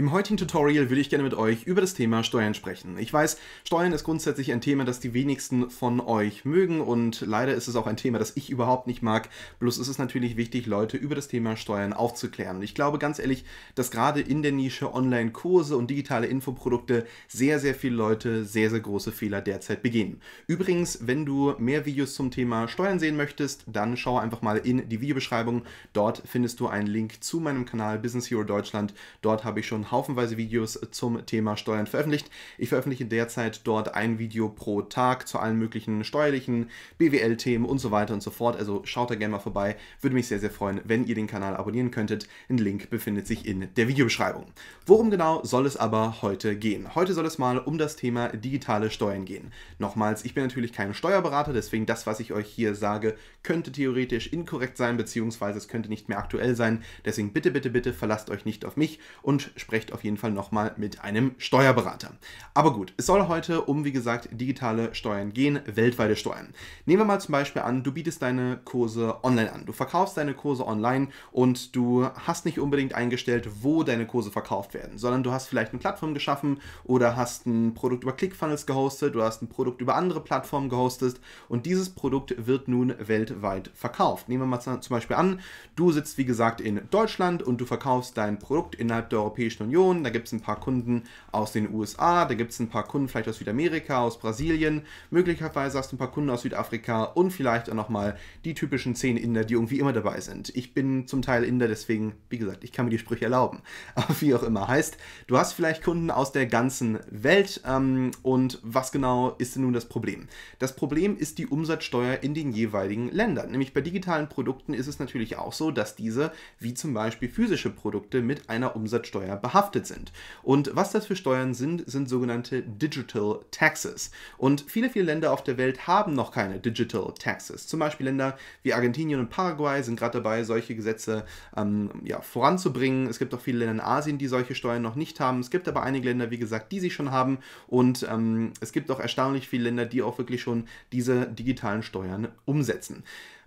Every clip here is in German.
Im heutigen Tutorial würde ich gerne mit euch über das Thema Steuern sprechen. Ich weiß, Steuern ist grundsätzlich ein Thema, das die wenigsten von euch mögen und leider ist es auch ein Thema, das ich überhaupt nicht mag. Bloß ist es natürlich wichtig, Leute über das Thema Steuern aufzuklären. ich glaube ganz ehrlich, dass gerade in der Nische Online-Kurse und digitale Infoprodukte sehr, sehr viele Leute sehr, sehr große Fehler derzeit begehen. Übrigens, wenn du mehr Videos zum Thema Steuern sehen möchtest, dann schau einfach mal in die Videobeschreibung. Dort findest du einen Link zu meinem Kanal Business Hero Deutschland. Dort habe ich schon haufenweise Videos zum Thema Steuern veröffentlicht. Ich veröffentliche derzeit dort ein Video pro Tag zu allen möglichen steuerlichen BWL-Themen und so weiter und so fort. Also schaut da gerne mal vorbei. Würde mich sehr, sehr freuen, wenn ihr den Kanal abonnieren könntet. Ein Link befindet sich in der Videobeschreibung. Worum genau soll es aber heute gehen? Heute soll es mal um das Thema digitale Steuern gehen. Nochmals, ich bin natürlich kein Steuerberater, deswegen das, was ich euch hier sage, könnte theoretisch inkorrekt sein, beziehungsweise es könnte nicht mehr aktuell sein. Deswegen bitte, bitte, bitte verlasst euch nicht auf mich und sprecht sprecht auf jeden Fall nochmal mit einem Steuerberater. Aber gut, es soll heute um, wie gesagt, digitale Steuern gehen, weltweite Steuern. Nehmen wir mal zum Beispiel an, du bietest deine Kurse online an. Du verkaufst deine Kurse online und du hast nicht unbedingt eingestellt, wo deine Kurse verkauft werden, sondern du hast vielleicht eine Plattform geschaffen oder hast ein Produkt über ClickFunnels gehostet, du hast ein Produkt über andere Plattformen gehostet und dieses Produkt wird nun weltweit verkauft. Nehmen wir mal zum Beispiel an, du sitzt wie gesagt in Deutschland und du verkaufst dein Produkt innerhalb der Europäischen Europäischen Union, da gibt es ein paar Kunden aus den USA, da gibt es ein paar Kunden vielleicht aus Südamerika, aus Brasilien, möglicherweise hast du ein paar Kunden aus Südafrika und vielleicht auch nochmal die typischen zehn Inder, die irgendwie immer dabei sind. Ich bin zum Teil Inder, deswegen, wie gesagt, ich kann mir die Sprüche erlauben. Aber wie auch immer heißt, du hast vielleicht Kunden aus der ganzen Welt ähm, und was genau ist denn nun das Problem? Das Problem ist die Umsatzsteuer in den jeweiligen Ländern. Nämlich bei digitalen Produkten ist es natürlich auch so, dass diese, wie zum Beispiel physische Produkte, mit einer Umsatzsteuer behandelt behaftet sind. Und was das für Steuern sind, sind sogenannte Digital Taxes. Und viele, viele Länder auf der Welt haben noch keine Digital Taxes. Zum Beispiel Länder wie Argentinien und Paraguay sind gerade dabei, solche Gesetze ähm, ja, voranzubringen. Es gibt auch viele Länder in Asien, die solche Steuern noch nicht haben. Es gibt aber einige Länder, wie gesagt, die sie schon haben. Und ähm, es gibt auch erstaunlich viele Länder, die auch wirklich schon diese digitalen Steuern umsetzen.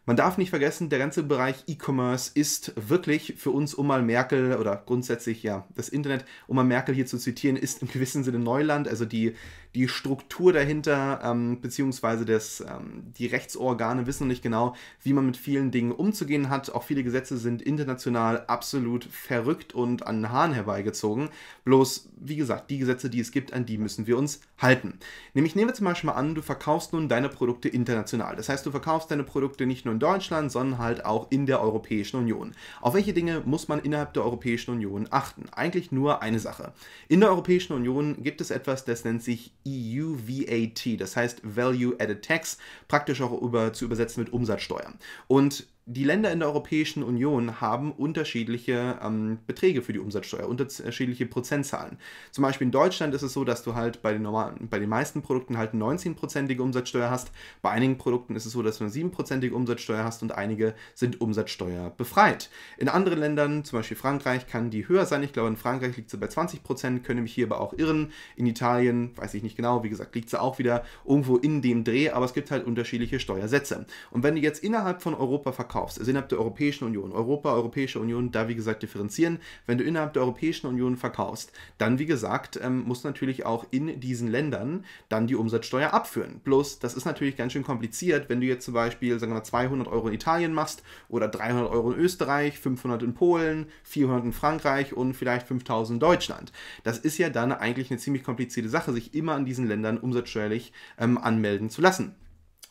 Man darf nicht vergessen, der ganze Bereich E-Commerce ist wirklich für uns, um mal Merkel oder grundsätzlich ja das Internet, um mal Merkel hier zu zitieren, ist im gewissen Sinne Neuland. Also die, die Struktur dahinter, ähm, beziehungsweise das, ähm, die Rechtsorgane wissen nicht genau, wie man mit vielen Dingen umzugehen hat. Auch viele Gesetze sind international absolut verrückt und an den Haaren herbeigezogen. Bloß, wie gesagt, die Gesetze, die es gibt, an die müssen wir uns halten. Nämlich nehmen wir zum Beispiel mal an, du verkaufst nun deine Produkte international. Das heißt, du verkaufst deine Produkte nicht nur in Deutschland, sondern halt auch in der Europäischen Union. Auf welche Dinge muss man innerhalb der Europäischen Union achten? Eigentlich nur eine Sache. In der Europäischen Union gibt es etwas, das nennt sich EUVAT, das heißt Value Added Tax, praktisch auch über, zu übersetzen mit Umsatzsteuer. Und die Länder in der Europäischen Union haben unterschiedliche ähm, Beträge für die Umsatzsteuer, unterschiedliche Prozentzahlen. Zum Beispiel in Deutschland ist es so, dass du halt bei den, normalen, bei den meisten Produkten halt 19-prozentige Umsatzsteuer hast. Bei einigen Produkten ist es so, dass du eine 7-prozentige Umsatzsteuer hast und einige sind Umsatzsteuer befreit. In anderen Ländern, zum Beispiel Frankreich, kann die höher sein. Ich glaube, in Frankreich liegt sie bei 20 Prozent, könnte mich hier aber auch irren. In Italien, weiß ich nicht genau, wie gesagt, liegt sie auch wieder irgendwo in dem Dreh, aber es gibt halt unterschiedliche Steuersätze. Und wenn du jetzt innerhalb von Europa verkaufst, abkaufst, ist also innerhalb der Europäischen Union, Europa, Europäische Union, da wie gesagt differenzieren, wenn du innerhalb der Europäischen Union verkaufst, dann wie gesagt ähm, muss natürlich auch in diesen Ländern dann die Umsatzsteuer abführen. Bloß, das ist natürlich ganz schön kompliziert, wenn du jetzt zum Beispiel, sagen wir mal, 200 Euro in Italien machst oder 300 Euro in Österreich, 500 in Polen, 400 in Frankreich und vielleicht 5000 in Deutschland. Das ist ja dann eigentlich eine ziemlich komplizierte Sache, sich immer an diesen Ländern umsatzsteuerlich ähm, anmelden zu lassen.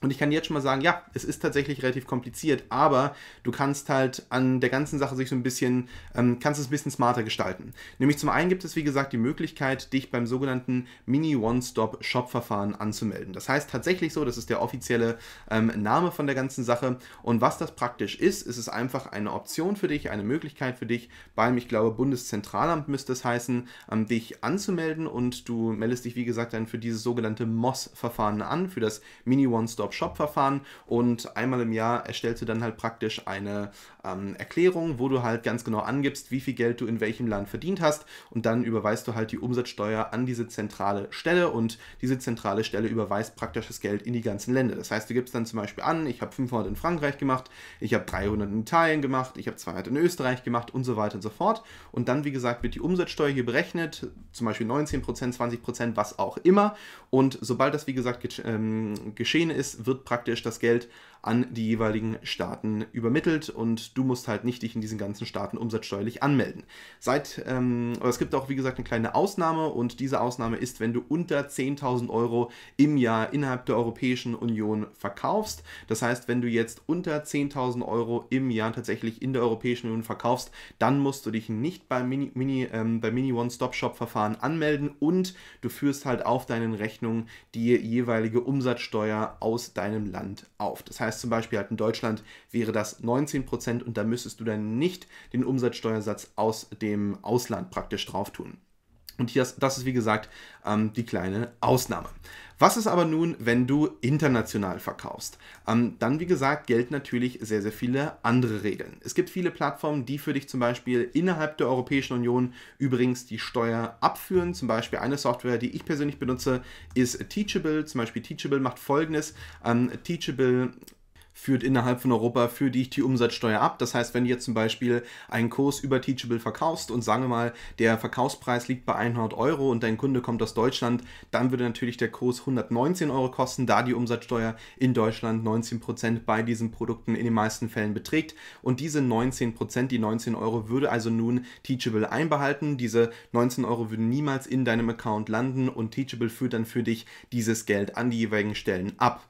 Und ich kann jetzt schon mal sagen, ja, es ist tatsächlich relativ kompliziert, aber du kannst halt an der ganzen Sache sich so ein bisschen, ähm, kannst es ein bisschen smarter gestalten. Nämlich zum einen gibt es, wie gesagt, die Möglichkeit, dich beim sogenannten Mini-One-Stop-Shop-Verfahren anzumelden. Das heißt tatsächlich so, das ist der offizielle ähm, Name von der ganzen Sache. Und was das praktisch ist, ist es einfach eine Option für dich, eine Möglichkeit für dich, beim, ich glaube, Bundeszentralamt müsste es heißen, ähm, dich anzumelden und du meldest dich, wie gesagt, dann für dieses sogenannte MOS-Verfahren an, für das Mini-One-Stop one shop verfahren und einmal im Jahr erstellst du dann halt praktisch eine ähm, Erklärung, wo du halt ganz genau angibst, wie viel Geld du in welchem Land verdient hast und dann überweist du halt die Umsatzsteuer an diese zentrale Stelle und diese zentrale Stelle überweist praktisch das Geld in die ganzen Länder. Das heißt, du gibst dann zum Beispiel an, ich habe 500 in Frankreich gemacht, ich habe 300 in Italien gemacht, ich habe 200 in Österreich gemacht und so weiter und so fort und dann, wie gesagt, wird die Umsatzsteuer hier berechnet, zum Beispiel 19%, 20%, was auch immer und sobald das, wie gesagt, ähm, geschehen ist, wird praktisch das Geld an die jeweiligen Staaten übermittelt und du musst halt nicht dich in diesen ganzen Staaten umsatzsteuerlich anmelden. Seit, ähm, aber es gibt auch, wie gesagt, eine kleine Ausnahme und diese Ausnahme ist, wenn du unter 10.000 Euro im Jahr innerhalb der Europäischen Union verkaufst. Das heißt, wenn du jetzt unter 10.000 Euro im Jahr tatsächlich in der Europäischen Union verkaufst, dann musst du dich nicht beim Mini, Mini, ähm, Mini One-Stop-Shop-Verfahren anmelden und du führst halt auf deinen Rechnungen die jeweilige Umsatzsteuer aus deinem Land auf. Das heißt, heißt zum Beispiel halt in Deutschland wäre das 19% und da müsstest du dann nicht den Umsatzsteuersatz aus dem Ausland praktisch drauf tun. Und hier ist, das ist wie gesagt ähm, die kleine Ausnahme. Was ist aber nun, wenn du international verkaufst? Ähm, dann, wie gesagt, gelten natürlich sehr, sehr viele andere Regeln. Es gibt viele Plattformen, die für dich zum Beispiel innerhalb der Europäischen Union übrigens die Steuer abführen. Zum Beispiel eine Software, die ich persönlich benutze, ist Teachable. Zum Beispiel Teachable macht folgendes. Ähm, Teachable führt innerhalb von Europa, für die ich die Umsatzsteuer ab. Das heißt, wenn du jetzt zum Beispiel einen Kurs über Teachable verkaufst und sagen wir mal, der Verkaufspreis liegt bei 100 Euro und dein Kunde kommt aus Deutschland, dann würde natürlich der Kurs 119 Euro kosten, da die Umsatzsteuer in Deutschland 19% bei diesen Produkten in den meisten Fällen beträgt. Und diese 19%, die 19 Euro, würde also nun Teachable einbehalten. Diese 19 Euro würden niemals in deinem Account landen und Teachable führt dann für dich dieses Geld an die jeweiligen Stellen ab.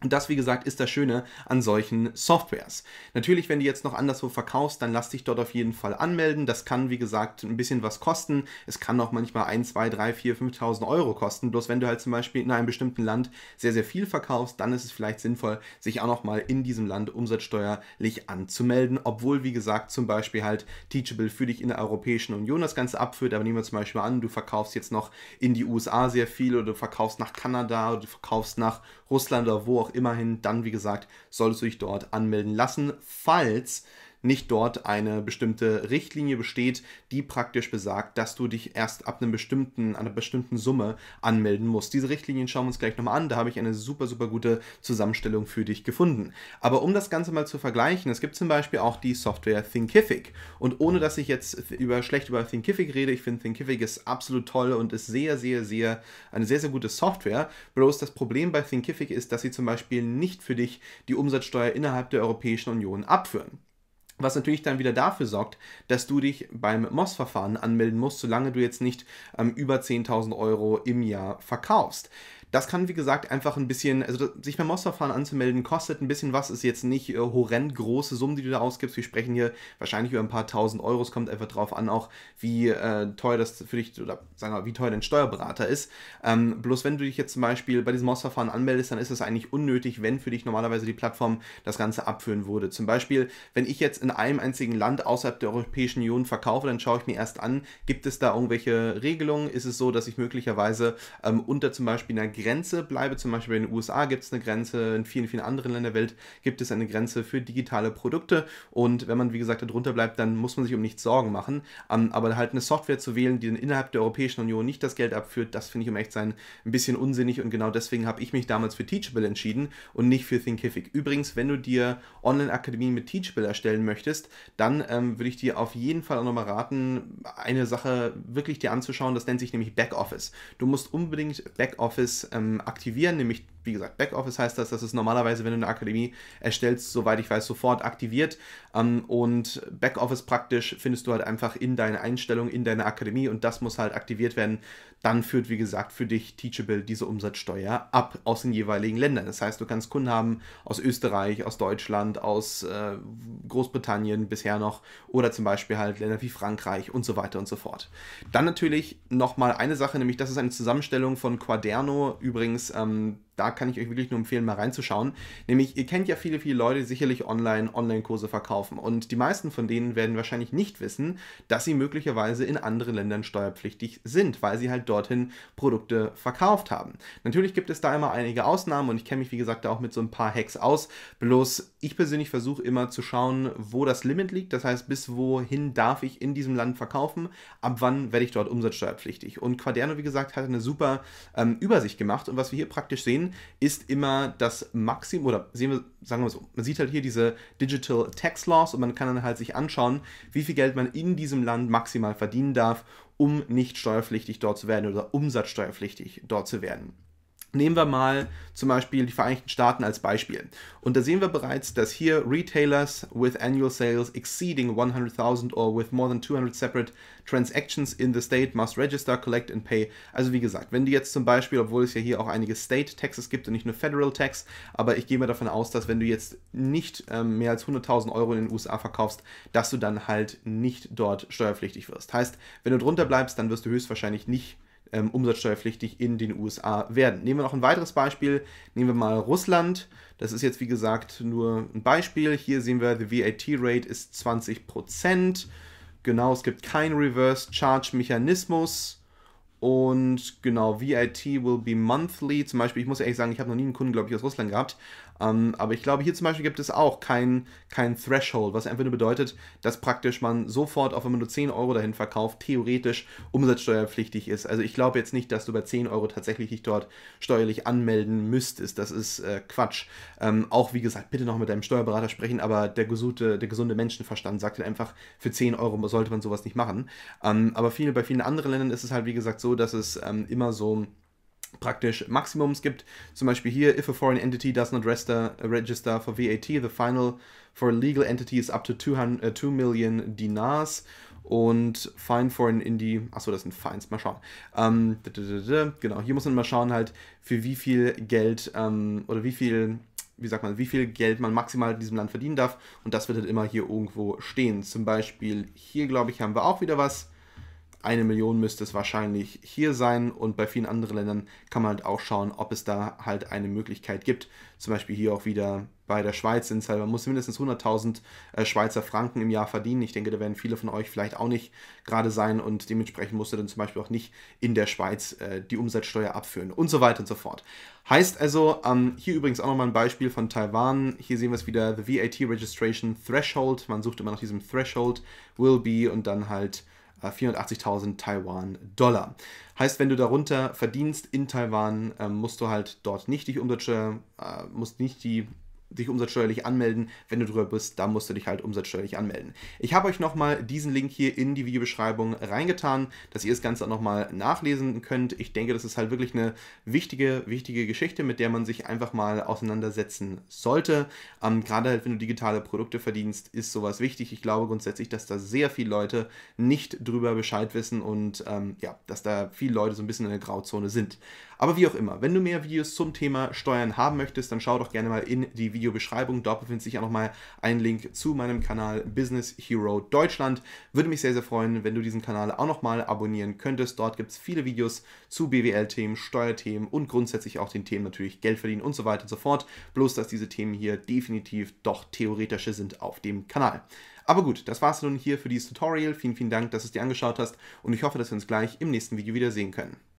Und das, wie gesagt, ist das Schöne an solchen Softwares. Natürlich, wenn du jetzt noch anderswo verkaufst, dann lass dich dort auf jeden Fall anmelden. Das kann, wie gesagt, ein bisschen was kosten. Es kann auch manchmal 1, 2, 3, 4, 5.000 Euro kosten. Bloß wenn du halt zum Beispiel in einem bestimmten Land sehr, sehr viel verkaufst, dann ist es vielleicht sinnvoll, sich auch nochmal in diesem Land umsatzsteuerlich anzumelden. Obwohl, wie gesagt, zum Beispiel halt Teachable für dich in der Europäischen Union das Ganze abführt. Aber nehmen wir zum Beispiel an, du verkaufst jetzt noch in die USA sehr viel oder du verkaufst nach Kanada oder du verkaufst nach Russland oder wo auch immerhin, dann wie gesagt, solltest du dich dort anmelden lassen, falls nicht dort eine bestimmte Richtlinie besteht, die praktisch besagt, dass du dich erst ab einem bestimmten, einer bestimmten Summe anmelden musst. Diese Richtlinien schauen wir uns gleich nochmal an. Da habe ich eine super, super gute Zusammenstellung für dich gefunden. Aber um das Ganze mal zu vergleichen, es gibt zum Beispiel auch die Software Thinkific. Und ohne dass ich jetzt über, schlecht über Thinkific rede, ich finde Thinkific ist absolut toll und ist sehr, sehr, sehr eine sehr, sehr gute Software. Bloß das Problem bei Thinkific ist, dass sie zum Beispiel nicht für dich die Umsatzsteuer innerhalb der Europäischen Union abführen. Was natürlich dann wieder dafür sorgt, dass du dich beim MOS-Verfahren anmelden musst, solange du jetzt nicht ähm, über 10.000 Euro im Jahr verkaufst. Das kann, wie gesagt, einfach ein bisschen, also sich beim Musterfahren anzumelden, kostet ein bisschen was, ist jetzt nicht äh, horrend große Summen, die du da ausgibst. Wir sprechen hier wahrscheinlich über ein paar tausend Euro. Es kommt einfach drauf an, auch wie äh, teuer das für dich, oder sagen wir wie teuer dein Steuerberater ist. Ähm, bloß wenn du dich jetzt zum Beispiel bei diesem Musterfahren anmeldest, dann ist es eigentlich unnötig, wenn für dich normalerweise die Plattform das Ganze abführen würde. Zum Beispiel, wenn ich jetzt in einem einzigen Land außerhalb der Europäischen Union verkaufe, dann schaue ich mir erst an, gibt es da irgendwelche Regelungen? Ist es so, dass ich möglicherweise ähm, unter zum Beispiel einer Grenze bleibe. Zum Beispiel in den USA gibt es eine Grenze, in vielen, vielen anderen Ländern der Welt gibt es eine Grenze für digitale Produkte. Und wenn man, wie gesagt, darunter bleibt, dann muss man sich um nichts Sorgen machen. Um, ähm, aber halt eine Software zu wählen, die dann innerhalb der Europäischen Union nicht das Geld abführt, das finde ich um echt sein ein bisschen unsinnig. Und genau deswegen habe ich mich damals für Teachable entschieden und nicht für Thinkific. Übrigens, wenn du dir Online-Akademien mit Teachable erstellen möchtest, dann ähm, würde ich dir auf jeden Fall auch nochmal raten, eine Sache wirklich dir anzuschauen. Das nennt sich nämlich Backoffice. Du musst unbedingt Backoffice ähm, aktivieren, nämlich wie gesagt, Backoffice heißt das, das ist normalerweise, wenn du eine Akademie erstellst, soweit ich weiß, sofort aktiviert. Ähm, und Backoffice praktisch findest du halt einfach in deine Einstellung, in deiner Akademie und das muss halt aktiviert werden. Dann führt, wie gesagt, für dich Teachable diese Umsatzsteuer ab aus den jeweiligen Ländern. Das heißt, du kannst Kunden haben aus Österreich, aus Deutschland, aus äh, Großbritannien bisher noch oder zum Beispiel halt Länder wie Frankreich und so weiter und so fort. Dann natürlich nochmal eine Sache, nämlich das ist eine Zusammenstellung von Quaderno, übrigens ähm, da kann ich euch wirklich nur empfehlen, mal reinzuschauen. Nämlich, ihr kennt ja viele, viele Leute, die sicherlich online Online-Kurse verkaufen. Und die meisten von denen werden wahrscheinlich nicht wissen, dass sie möglicherweise in anderen Ländern steuerpflichtig sind, weil sie halt dorthin Produkte verkauft haben. Natürlich gibt es da immer einige Ausnahmen und ich kenne mich, wie gesagt, da auch mit so ein paar Hacks aus. Bloß ich persönlich versuche immer zu schauen, wo das Limit liegt. Das heißt, bis wohin darf ich in diesem Land verkaufen, ab wann werde ich dort umsatzsteuerpflichtig. Und Quaderno, wie gesagt, hat eine super ähm, Übersicht gemacht. Und was wir hier praktisch sehen, ist immer das Maximum, oder sehen wir, sagen wir so, man sieht halt hier diese Digital Tax Laws und man kann dann halt sich anschauen, wie viel Geld man in diesem Land maximal verdienen darf, um nicht steuerpflichtig dort zu werden oder umsatzsteuerpflichtig dort zu werden. Nehmen wir mal zum Beispiel die Vereinigten Staaten als Beispiel. Und da sehen wir bereits, dass hier Retailers with annual sales exceeding 100.000 or with more than 200 separate transactions in the state must register, collect and pay. Also wie gesagt, wenn du jetzt zum Beispiel, obwohl es ja hier auch einige State Taxes gibt und nicht nur Federal Tax, aber ich gehe mal davon aus, dass wenn du jetzt nicht ähm, mehr als 100.000 Euro in den USA verkaufst, dass du dann halt nicht dort steuerpflichtig wirst. Heißt, wenn du drunter bleibst, dann wirst du höchstwahrscheinlich nicht ähm, umsatzsteuerpflichtig in den USA werden. Nehmen wir noch ein weiteres Beispiel. Nehmen wir mal Russland. Das ist jetzt, wie gesagt, nur ein Beispiel. Hier sehen wir, the VAT-Rate ist 20%. Genau, es gibt keinen Reverse-Charge-Mechanismus. Und genau, VIT will be monthly. Zum Beispiel, ich muss ehrlich sagen, ich habe noch nie einen Kunden, glaube ich, aus Russland gehabt. Ähm, aber ich glaube, hier zum Beispiel gibt es auch kein, kein Threshold, was einfach nur bedeutet, dass praktisch man sofort, auch wenn man nur 10 Euro dahin verkauft, theoretisch umsatzsteuerpflichtig ist. Also ich glaube jetzt nicht, dass du bei 10 Euro tatsächlich dich dort steuerlich anmelden müsstest. Das ist äh, Quatsch. Ähm, auch wie gesagt, bitte noch mit deinem Steuerberater sprechen, aber der gesunde, der gesunde Menschenverstand sagt dann halt einfach, für 10 Euro sollte man sowas nicht machen. Ähm, aber viele, bei vielen anderen Ländern ist es halt, wie gesagt, so, so, dass es ähm, immer so praktisch Maximums gibt. Zum Beispiel hier, if a foreign entity does not resta, äh, register for VAT, the final for a legal entity is up to 200, uh, 2 million dinars und Fine for an Indie, achso, das sind Fines, mal schauen. Ähm, genau, hier muss man mal schauen halt, für wie viel Geld ähm, oder wie viel, wie sagt man, wie viel Geld man maximal in diesem Land verdienen darf und das wird halt immer hier irgendwo stehen. Zum Beispiel hier, glaube ich, haben wir auch wieder was eine Million müsste es wahrscheinlich hier sein und bei vielen anderen Ländern kann man halt auch schauen, ob es da halt eine Möglichkeit gibt. Zum Beispiel hier auch wieder bei der Schweiz sind es halt, man muss mindestens 100.000 äh, Schweizer Franken im Jahr verdienen. Ich denke, da werden viele von euch vielleicht auch nicht gerade sein und dementsprechend musst du dann zum Beispiel auch nicht in der Schweiz äh, die Umsatzsteuer abführen und so weiter und so fort. Heißt also, ähm, hier übrigens auch nochmal ein Beispiel von Taiwan. Hier sehen wir es wieder, the VAT Registration Threshold. Man sucht immer nach diesem Threshold, will be und dann halt 480.000 äh, Taiwan-Dollar. Heißt, wenn du darunter verdienst in Taiwan, ähm, musst du halt dort nicht die Umsatzsteuer, äh, musst nicht die dich umsatzsteuerlich anmelden. Wenn du drüber bist, dann musst du dich halt umsatzsteuerlich anmelden. Ich habe euch nochmal diesen Link hier in die Videobeschreibung reingetan, dass ihr das Ganze auch nochmal nachlesen könnt. Ich denke, das ist halt wirklich eine wichtige, wichtige Geschichte, mit der man sich einfach mal auseinandersetzen sollte. Ähm, gerade halt, wenn du digitale Produkte verdienst, ist sowas wichtig. Ich glaube grundsätzlich, dass da sehr viele Leute nicht drüber Bescheid wissen und ähm, ja, dass da viele Leute so ein bisschen in der Grauzone sind. Aber wie auch immer, wenn du mehr Videos zum Thema Steuern haben möchtest, dann schau doch gerne mal in die Videobeschreibung. Dort befindet sich auch nochmal ein Link zu meinem Kanal Business Hero Deutschland. Würde mich sehr, sehr freuen, wenn du diesen Kanal auch nochmal abonnieren könntest. Dort gibt es viele Videos zu BWL-Themen, Steuerthemen und grundsätzlich auch den Themen natürlich Geld verdienen und so weiter und so fort. Bloß, dass diese Themen hier definitiv doch theoretische sind auf dem Kanal. Aber gut, das war's nun hier für dieses Tutorial. Vielen, vielen Dank, dass du es dir angeschaut hast und ich hoffe, dass wir uns gleich im nächsten Video wiedersehen können.